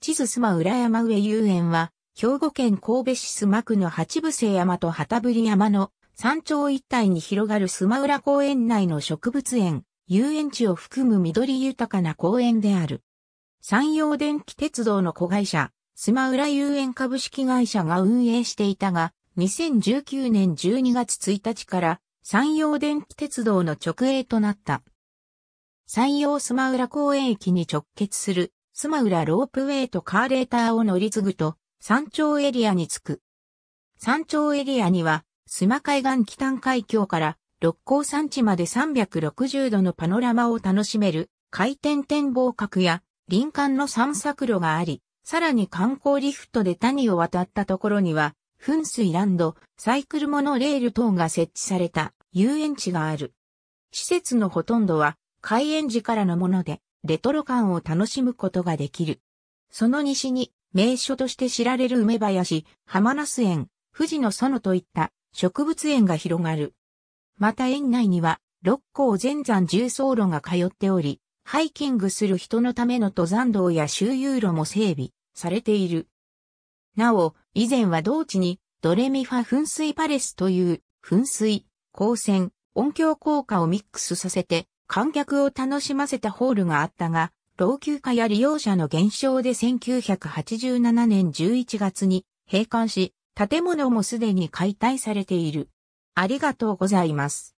地図須磨浦山上遊園は、兵庫県神戸市須磨区の八伏山と旗振山の山頂一帯に広がる須磨浦公園内の植物園、遊園地を含む緑豊かな公園である。山陽電気鉄道の子会社、須磨浦遊園株式会社が運営していたが、2019年12月1日から山陽電気鉄道の直営となった。山陽須磨浦公園駅に直結するスマウラロープウェイとカーレーターを乗り継ぐと、山頂エリアに着く。山頂エリアには、須磨海岸北端海峡から六甲山地まで360度のパノラマを楽しめる回転展望閣や林間の散策路があり、さらに観光リフトで谷を渡ったところには、噴水ランド、サイクルモノレール等が設置された遊園地がある。施設のほとんどは開園時からのもので、レトロ感を楽しむことができる。その西に、名所として知られる梅林、浜那須園、富士の園といった植物園が広がる。また園内には、六甲全山重走路が通っており、ハイキングする人のための登山道や周遊路も整備されている。なお、以前は同地にドレミファ噴水パレスという噴水、光線、音響効果をミックスさせて観客を楽しませたホールがあったが、老朽化や利用者の減少で1987年11月に閉館し、建物もすでに解体されている。ありがとうございます。